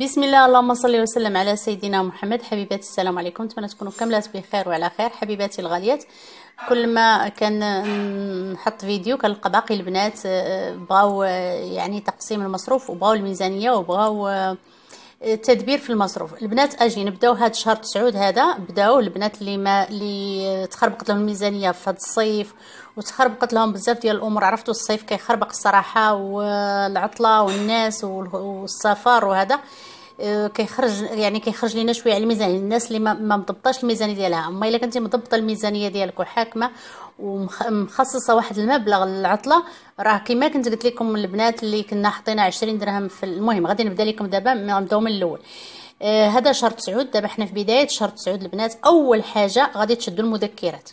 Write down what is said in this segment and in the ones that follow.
بسم الله اللهم صل وسلم على سيدنا محمد حبيبات السلام عليكم نتمنى تكونوا كاملات بخير وعلى خير حبيباتي الغاليات كل ما كان نحط فيديو كنلقى باقي البنات آه، بغاو آه، يعني تقسيم المصروف وبغاو الميزانيه وبغاو التدبير آه، في المصروف البنات اجي نبداو هاد شهر تسعود هذا بداو البنات اللي ما اللي تخربقت لهم الميزانيه في هاد الصيف وتخربقت لهم بزاف ديال الامور عرفتوا الصيف كيخربق الصراحه والعطله والناس والسفر وهذا آه، كيخرج يعني كيخرج لينا شويه على الميزانيه الناس اللي ما مضبطاش الميزانيه ديالها اما الا كنتي مضبطه الميزانيه ديالك وحاكمه ومخصصه واحد المبلغ للعطله راه كما كنت قلت لكم البنات اللي كنا حطينا 20 درهم في المهم غادي نبدا لكم دابا نبداو من الاول آه، هذا شهر 9 دابا حنا في بدايه شهر 9 البنات اول حاجه غادي تشدوا المذكرات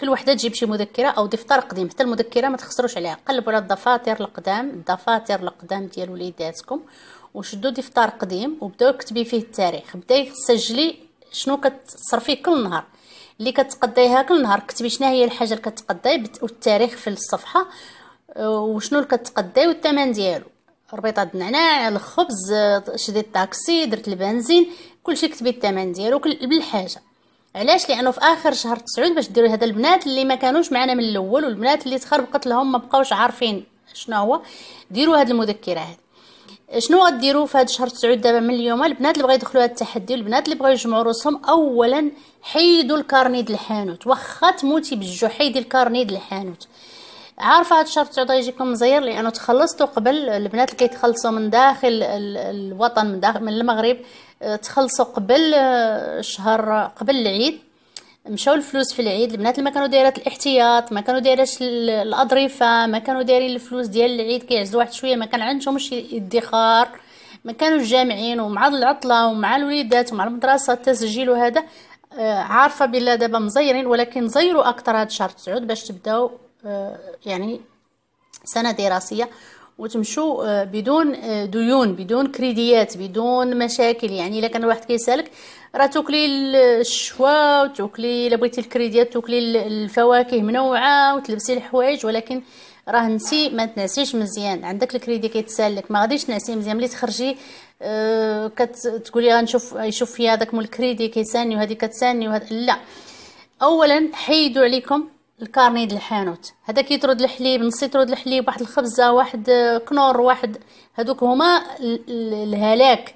كل وحده تجيب شي مذكره او دفتر قديم حتى المذكره ما تخسروش عليها قلبوا على الدفاتر القدام الدفاتر القدام ديال وليداتكم وشدوا دفتر قديم وبداو كتبي فيه التاريخ بداي سجلي شنو كتصرفي كل نهار اللي كتقضيها كل نهار كتبي شنو هي الحاجه اللي كتقضي والتاريخ في الصفحه آه، وشنو اللي كتقضي والثمن ديالو ربيطه د النعناع الخبز آه، شديت الطاكسي درت البنزين كلشي كتبي الثمن ديالو كل بالحاجه علاش لانه في اخر شهر تسعود باش ديروا هذا البنات اللي ما كانوش معنا من الاول والبنات اللي تخربقت لهم ما بقاوش عارفين شنو هو ديروا هاد المذكره هاد شنو غديروا في هاد الشهر تسعود دابا من اليوم البنات اللي بغاو يدخلوا هاد التحدي والبنات اللي بغاو يجمعوا روسهم اولا حيدوا الكارني د الحانوت واخا تموتي بالجوع حيدي الكارني د الحانوت عارفه هذا الشهر 19 يجيكم مزير لانه تخلصتوا قبل البنات اللي كيتخلصوا من داخل الوطن من داخل من المغرب آه، تخلصوا قبل آه، شهر قبل العيد مشاو الفلوس في العيد البنات اللي ما كانوا دايرات الاحتياط ما كانوا دايرش الاضرفه ما كانوا دايرين الفلوس ديال العيد كيعزلوا واحد شويه ما كان عندهمش ادخار ما كانوا جامعين ومع العطله ومع الوليدات ومع المدرسه التسجيل وهذا آه، عارفه بالله دابا مزيرين ولكن زيروا اكثر هذا الشهر 9 باش تبداو يعني سنه دراسيه وتمشوا آه، بدون آه، ديون بدون كريديات بدون مشاكل يعني الا كان واحد كيسالك راه توكلي الشوا وتوكلي الا بغيتي الكريديات توكلي الفواكه منوعه وتلبسي الحوايج ولكن راه نسي ما تنسيش مزيان عندك الكريدي كيتسالك ما غاديش تنسي مزيان ملي تخرجي أه كتقولي غنشوف يشوف فيا هذاك مول الكريدي كيساني وهذه كتساني وهذا لا اولا حيدوا عليكم الكارني ديال الحانوت هذا كيطرد الحليب نص يطرد الحليب واحد الخبزه واحد كنور واحد هذوك هما الهلاك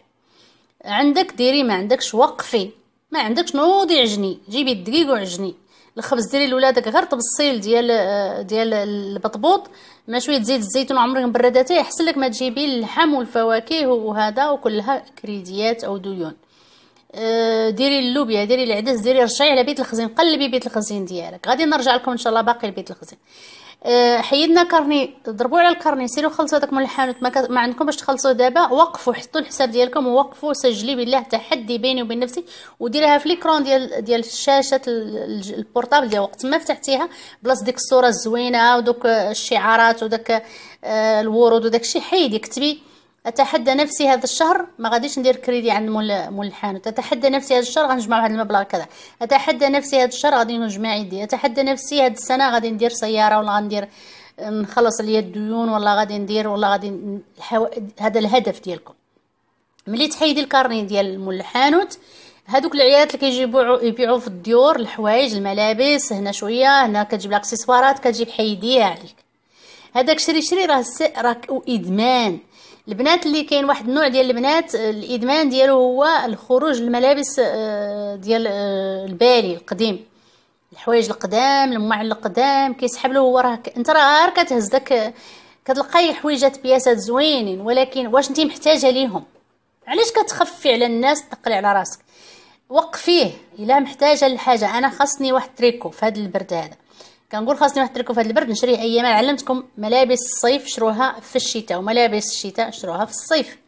عندك ديري ما عندكش وقفي ما عندكش نوضي عجني جيبي الدقيق وعجني الخبز ديري لولادك غير تبصيل ديال ديال البطبوط مع شويه زيت الزيتون عمرك مبرداتيه احسن لك ما تجيبي اللحم والفواكه وهذا وكلها كريديات او ديون آه، ديري اللوبيا ديري العدس ديري رشاي على بيت الخزين قلبي بيت الخزين ديالك غادي نرجع لكم ان شاء الله باقي لبيت الخزين آه، حيدنا كارني ضربوا على الكارني سيروا خلصوا هذاك من الحانوت ما, ما عندكم باش تخلصوا دابا وقفوا حطوا الحساب ديالكم ووقفوا سجلي بالله تحدي بيني وبين نفسي وديرها في ليكرون ديال ديال شاشه البورطابل ديال وقت ما فتحتيها بلاص ديك الصوره الزوينه ودوك الشعارات وداك آه، الورود وداك الشيء حيدي كتبي اتحدى نفسي هذا الشهر ما غاديش ندير كريدي عند مول مول الحانوت اتحدى نفسي هذا الشهر غنجمع واحد المبلغ كذا اتحدى نفسي هذا الشهر غادي نجمع يدي اتحدى نفسي هذا السنه غادي ندير سياره ولا غندير نخلص ليا الديون ولا غادي ندير ولا غادي الحو... هذا الهدف ديالكم ملي تحيدي الكارني ديال مول الحانوت هادوك العيالات اللي كيجيبوا يبيعوا في الديور الحوايج الملابس هنا شويه هنا كتجيب الاكسسوارات كتجيب حيديها عليك هذاك شري شري راه راه ادمان البنات اللي كاين واحد النوع ديال البنات الادمان ديالو هو الخروج الملابس آه، ديال آه، البالي القديم الحوايج القدام المعل القدام كيسحب له هو راه انت راه غير كتهز داك كتلقاي حويجات بياسات زوينين ولكن واش انت محتاجه ليهم علاش كتخفي على الناس تقلي على راسك وقفيه الا محتاجه لحاجه انا خاصني واحد تريكو في هذا البرد هذا كنقول خاصني واحد التركو في هذا البرد نشريه ايام علمتكم ملابس الصيف شروها في الشتاء وملابس الشتاء شروها في الصيف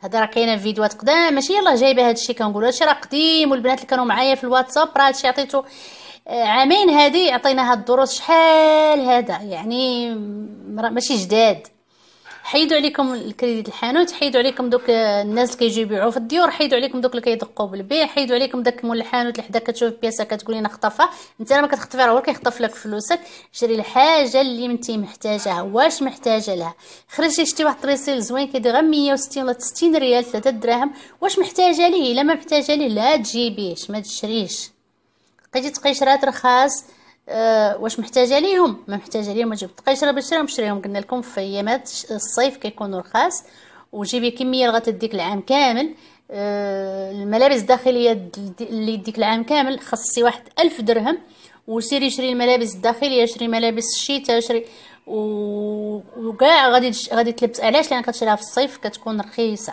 هذا راه كاينه في فيديوهات قدام ماشي يلاه جايبه هذا الشيء كنقول هذا الشيء راه قديم والبنات اللي كانوا معايا في الواتساب راه هذا الشيء عطيته آه، عامين هذه عطينا هاد الدروس شحال هذا يعني ماشي جداد حيدوا عليكم الكريديت الحانوت حيدوا عليكم دوك الناس اللي كيجيو يبيعوا في الديور حيدوا عليكم دوك اللي كيدقوا بالبيع حيدوا عليكم داك مول الحانوت اللي حداك كتشوف بياسه كتقولي انا خطفها انت ما راه هو كيخطف لك فلوسك شري الحاجه اللي انت محتاجاها واش محتاجه لها خرجتي شتي واحد التريسيل زوين كيدير غير 160 ولا 60 ريال 3 دراهم واش محتاجه ليه الا ما محتاجه ليه لا تجيبيش ما تشريش بقيتي تقي شرات رخاص أه واش محتاجه ليهم ما محتاجه ليهم تجيب تقيشره راه باش تشريهم شريهم قلنا لكم في ايامات الصيف كيكونوا رخاص وجيبي كميه اللي غتديك العام كامل أه الملابس الداخليه اللي يديك العام كامل خصي واحد ألف درهم وسيري شري الملابس الداخليه شري ملابس الشتاء شري وكاع غادي غادي تلبس علاش لان كتشريها في الصيف كتكون رخيصه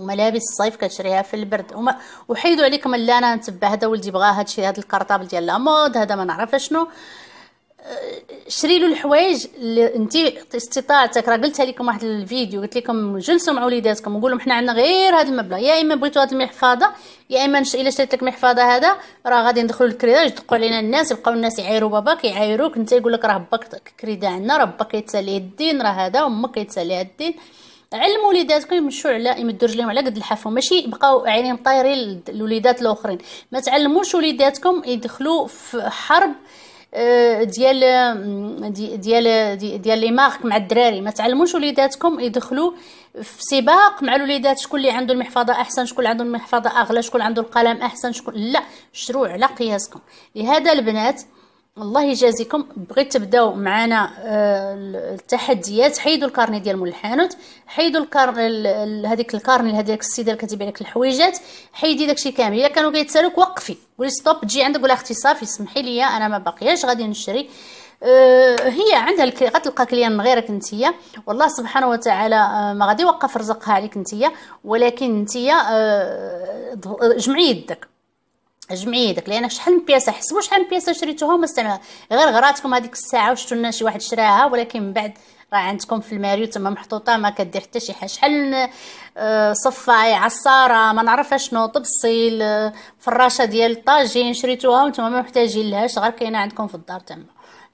وملابس الصيف كتشريها في البرد وما وحيدوا عليكم لا انا نتبع هذا ولدي بغا هادشي هاد الكرطابل ديال لامود هذا ما نعرف شنو أه، شري له الحوايج اللي انت استطاعتك راه قلتها لكم واحد الفيديو قلت لكم جلسوا مع وليداتكم وقول لهم حنا عندنا غير هذا المبلغ يا اما بغيتوا هذه المحفظه يا اما الا شريت لك المحفظه هذا راه غادي ندخلوا للكريدا يدقوا علينا الناس يبقاو الناس يعايروا باباك يعايروك انت يقول لك راه باك كريدا عندنا راه باك يتسالي الدين راه هذا وامك يتسالي الدين علموا وليداتكم يمشوا على يمدوا رجليهم على قد الحافه ماشي يبقاو عينين طايرين للوليدات الاخرين ما تعلموش وليداتكم يدخلوا في حرب آه، ديال ديال ديال لي مارك مع الدراري ما تعلموش وليداتكم يدخلوا في سباق مع الوليدات شكون اللي عنده المحفظه احسن شكون اللي عنده المحفظه اغلى شكون عنده القلم احسن شكون لا شروا على قياسكم لهذا البنات الله يجازيكم بغيت تبداو معنا آه، التحديات حيدوا الكارني ديال مول الحانوت حيدوا الكار هذيك الكارني هذيك السيده اللي كتبيع لك الحويجات حيدي داكشي كامل الا كانوا كيتسالوك وقفي ولي ستوب تجي عندك ولا اختي صافي سمحي لي انا ما باقياش غادي نشري آه، هي عندها غتلقى كليان غيرك نتيا والله سبحانه وتعالى آه، ما غادي يوقف رزقها عليك نتيا ولكن نتيا جمعي يدك جمعي داك لان شحال من بياسه حسبوا شحال من بياسه شريتوها وما استعملها غير غراتكم هذيك الساعه وشتو لنا شي واحد شراها ولكن من بعد راه عندكم في الماريو تما محطوطه ما كدير حتى شي حاجه شحال آه، صفاي عصاره ما نعرف اشنو طبسيل آه، فراشه ديال الطاجين شريتوها وانتم ما محتاجين لهاش غير كاينه عندكم في الدار تما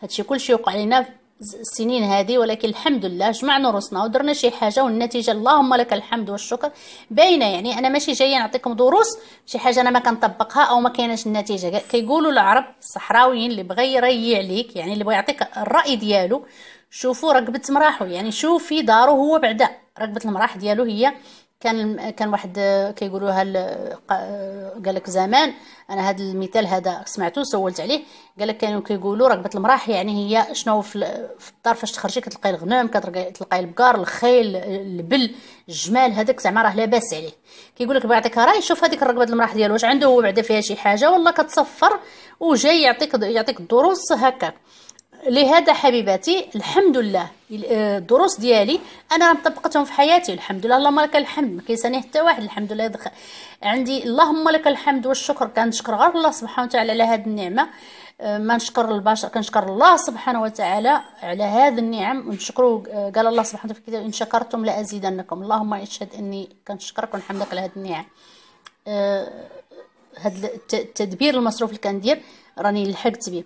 هادشي كلشي وقع لينا السنين هذه ولكن الحمد لله جمعنا روسنا ودرنا شي حاجه والنتيجه اللهم لك الحمد والشكر باينه يعني انا ماشي جايه نعطيكم دروس شي حاجه انا ما كنطبقها او ما كايناش النتيجه كيقولوا العرب الصحراويين اللي بغى يريع عليك يعني اللي بغى يعطيك الراي ديالو شوفوا رقبه مراحو يعني شوفي دارو هو بعدا رقبه المراح ديالو هي كان كان واحد آه، كيقولوها آه، آه، قال لك زمان انا هذا المثال هذا سمعته سولت عليه قال لك كانوا كيقولوا ركبه المراح يعني هي شنو في, الدار فاش تخرجي كتلقاي الغنم كتلقاي البقر البقار الخيل البل الجمال هذاك زعما راه لاباس عليه كيقول لك بيعطيك راي شوف هذيك ركبه المراح ديالو واش عنده هو بعدا فيها شي حاجه ولا كتصفر وجاي يعطيك يعطيك الدروس هكاك لهذا حبيباتي الحمد لله آه، الدروس ديالي انا طبقتهم في حياتي الحمد لله اللهم لك الحمد ما كيساني حتى واحد الحمد لله دخل. عندي اللهم لك الحمد والشكر كنشكر غير الله سبحانه وتعالى على هذه النعمه آه، ما نشكر البشر كنشكر الله سبحانه وتعالى على هذه النعم ونشكرو آه، قال الله سبحانه وتعالى في الكتاب ان شكرتم لازيدنكم اللهم اشهد اني كنشكرك ونحمدك على هذه النعم هذا التدبير المصروف اللي كندير راني لحقت به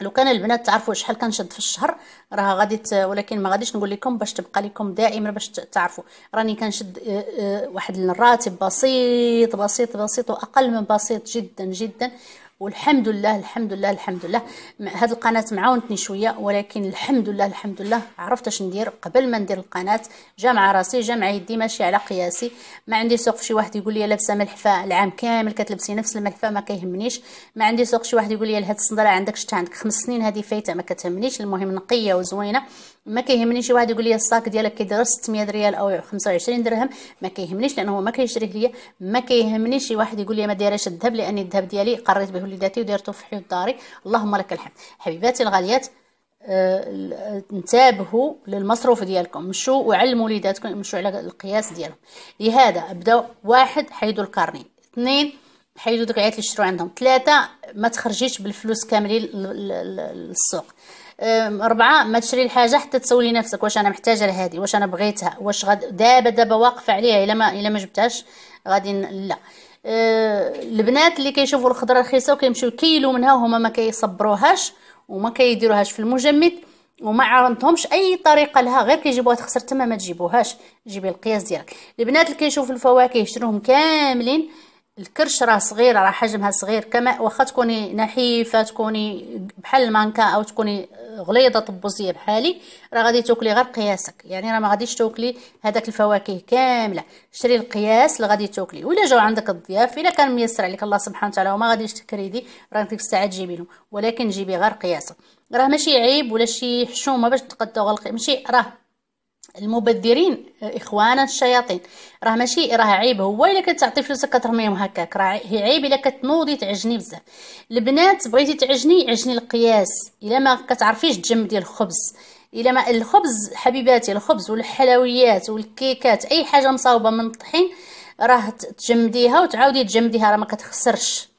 لو كان البنات تعرفوا شحال كنشد في الشهر راه غادي ولكن ما غاديش نقول لكم باش تبقى لكم دائما باش تعرفوا راني كنشد آه، آه، واحد الراتب بسيط بسيط بسيط واقل من بسيط جدا جدا والحمد لله الحمد لله الحمد لله هاد القناه معاونتني شويه ولكن الحمد لله الحمد لله عرفت اش ندير قبل ما ندير القناه جامعه راسي جامعه يدي ماشي على قياسي ما عندي سوق شي واحد يقول لي لابسه ملحفه العام كامل كتلبسي نفس الملحفه ما كيهمنيش ما عندي سوق شي واحد يقول لي هاد الصندله عندك شتا عندك خمس سنين هذه فايته ما كتهمنيش المهم نقيه وزوينه ما كيهمنيش شي واحد يقول لي الصاك ديالك كيدير 600 ريال او 25 درهم ما كيهمنيش لانه هو ما كيشريه ليا ما كيهمنيش شي واحد يقول لي ما دايراش الذهب لان الذهب ديالي قريت به لذاتي وديرته في حيط داري اللهم لك الحمد حبيباتي الغاليات آه، انتبهوا للمصروف ديالكم مشوا وعلموا وليداتكم مشوا على القياس ديالهم لهذا بداو واحد حيدوا الكارني اثنين حيدوا داك العيات اللي شرو عندهم ثلاثه ما تخرجيش بالفلوس كاملين للسوق أربعة ما تشري الحاجة حتى تسولي نفسك واش أنا محتاجة لهذه واش أنا بغيتها واش غد دابا دابا واقفة عليها إلا ما إلا ما جبتهاش غادي لا أه البنات اللي كيشوفوا الخضره رخيصه وكيمشيو كيلو منها وهما ما كيصبروهاش وما كيديروهاش في المجمد وما عرفتهمش اي طريقه لها غير كيجيبوها تخسر تما ما تجيبوهاش جيبي القياس ديالك البنات اللي كيشوفوا الفواكه يشروهم كاملين الكرش راه صغيره راه حجمها صغير كما واخا تكوني نحيفه تكوني بحال المانكا او تكوني غليظه طبوزيه بحالي راه غادي تاكلي غير قياسك يعني راه ما غاديش تاكلي هذاك الفواكه كامله شري القياس اللي غادي تاكلي ولا جاو عندك الضياف الا كان ميسر عليك الله سبحانه وتعالى وما غاديش تكريدي راه ديك الساعه تجيبي لهم ولكن جيبي غير قياسك راه ماشي عيب ولا شي حشومه باش تقدو غلقي ماشي راه المبذرين اخوانا الشياطين راه ماشي راه عيب هو الا كتعطي فلوسك كترميهم هكاك راه هي عيب الا كتنوضي تعجني بزاف البنات بغيتي تعجني عجني القياس الا ما كتعرفيش الجم ديال الخبز الا ما الخبز حبيباتي الخبز والحلويات والكيكات اي حاجه مصاوبه من الطحين راه تجمديها وتعاودي تجمديها راه ما كتخسرش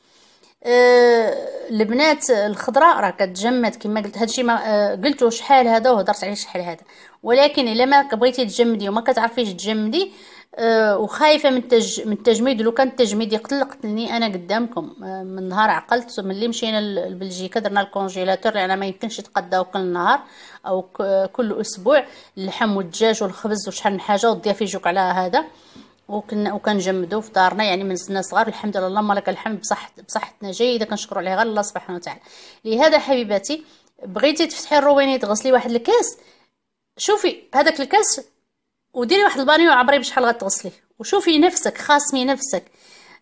آه، البنات الخضراء راه كتجمد كما قلت هادشي ما آه، قلتو شحال هذا وهضرت عليه شحال هذا ولكن الا ما بغيتي تجمدي وما كتعرفيش تجمدي آه، وخايفه من التج من التجميد لو كان التجميد يقتل قتلني انا قدامكم من نهار عقلت ملي مشينا لبلجيكا درنا الكونجيلاتور لان ما يمكنش يتقداو كل نهار او كل اسبوع اللحم والدجاج والخبز وشحال من حاجه وضيفي جوك على هذا أه وكنا وكنجمدو في دارنا يعني من سنا صغار الحمد لله مالك الحمد بصحت بصحتنا جيده كنشكروا عليها غير الله سبحانه وتعالى لهذا حبيباتي بغيتي تفتحي الروينه تغسلي واحد الكاس شوفي هذاك الكاس وديري واحد البانيو عبري بشحال غتغسليه وشوفي نفسك خاصمي نفسك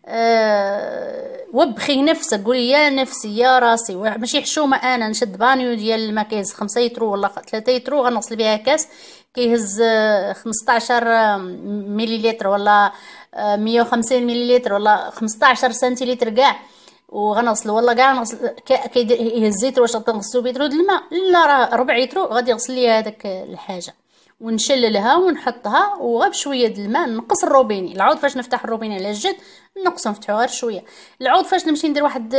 أه وبخي نفسك قولي يا نفسي يا راسي ماشي حشومه انا نشد بانيو ديال الماكياج 5 يترو ولا 3 يترو غنغسل بها كاس كيهز 15 آه، آه، مليلتر ولا 150 آه، مليلتر ولا 15 سنتيلتر كاع وغنغسل والله كاع نغسل كيهز زيترو واش غنغسلو بيترو د الماء لا راه ربع لتر غادي يغسل لي هذاك الحاجه ونشللها ونحطها وغا شوية الماء نقص الروبيني العود فاش نفتح الروبيني على الجد نقصو نفتحو غير شويه العود فاش نمشي ندير واحد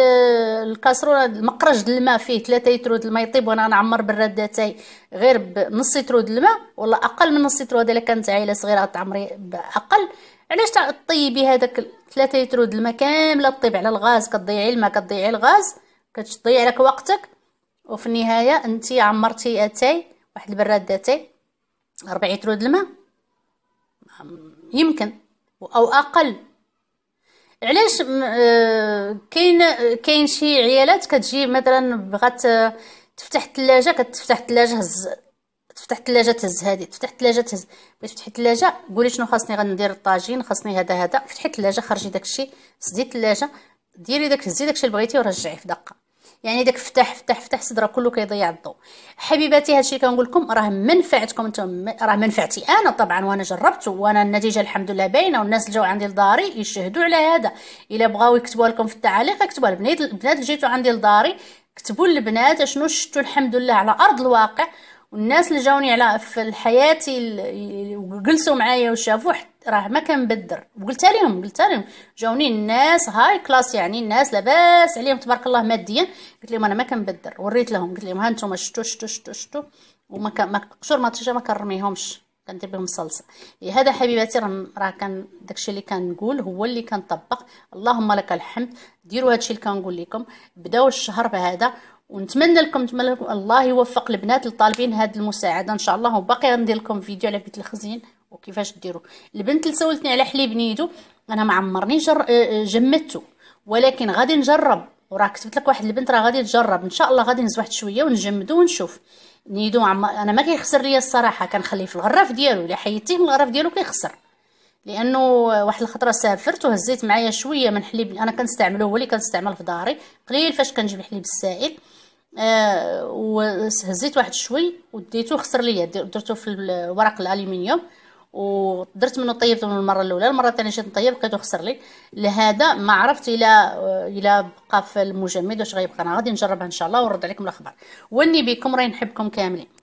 الكاسرولة المقرج الماء فيه ثلاثة لتر الماء يطيب وانا نعمر بالرده تاعي غير بنص لتر الماء ولا اقل من نص لتر هذا الا كانت عائله صغيره تعمري باقل علاش تطيبي هذاك ثلاثة لتر الماء كامله طيب على الغاز كتضيعي الماء كتضيعي الغاز كتضيع لك وقتك وفي النهايه انتي عمرتي اتاي واحد البراد اتاي ربع يترو الماء يمكن أو أقل علاش آه، كاين كاين شي عيالات كتجي مثلا بغات آه، تفتح الثلاجه كتفتح الثلاجه هز تفتح الثلاجه تهز هادي تفتح الثلاجه تهز باش تفتحي الثلاجه قولي شنو خاصني غندير الطاجين خاصني هذا هذا فتحي الثلاجه خرجي داكشي سدي الثلاجه ديري داك هزي داكشي اللي بغيتي ورجعيه في دقه يعني داك فتح فتح فتح صدره كله كيضيع الضوء حبيباتي هادشي كنقول لكم راه منفعتكم انتم راه منفعتي انا طبعا وانا جربت وانا النتيجه الحمد لله باينه والناس اللي جاو عندي لداري يشهدوا على هذا الا بغاو يكتبوها لكم في التعليق اكتبوا البنات البنات اللي جيتو عندي لداري كتبوا البنات اشنو شفتوا الحمد لله على ارض الواقع والناس اللي جاوني على في حياتي وجلسوا معايا وشافوا راه ما كنبدر وقلت لهم قلت لهم جاوني الناس هاي كلاس يعني الناس لاباس عليهم تبارك الله ماديا قلت لهم انا ما كنبدر وريت لهم قلت لهم ها انتم شتو شتو شتو شتو وما قشور مطيشه ما كنرميهمش كندير بهم صلصه هذا حبيباتي راه كان داكشي اللي كنقول هو اللي كنطبق اللهم لك الحمد ديروا هادشي اللي كنقول لكم بداو الشهر بهذا ونتمنى لكم نتمنى لكم الله يوفق البنات اللي طالبين هاد المساعده ان شاء الله وباقي غندير لكم فيديو على بيت الخزين وكيفاش ديرو البنت اللي سولتني على حليب نيدو انا ما عمرني جر... آه، آه، جمدته ولكن غادي نجرب وراه كتبت لك واحد البنت راه غادي تجرب ان شاء الله غادي نهز واحد شويه ونجمدو ونشوف نيدو عم... انا ما كيخسر ليا الصراحه كنخليه في الغراف ديالو الا حيدتيه من الغراف ديالو كيخسر لانه واحد الخطره سافرت وهزيت معايا شويه من حليب انا كنستعمله هو اللي كنستعمل في داري قليل فاش كنجيب حليب السائل آه وهزيت واحد شوي وديته خسر ليا درتو في الورق الالومنيوم ودرت منه طيبته من المره الاولى المره الثانيه جيت نطيب كادو خسر لي لهذا ما عرفت الى الى بقى في المجمد واش غيبقى انا غادي نجربها ان شاء الله ونرد عليكم الاخبار واني بكم راني نحبكم كاملين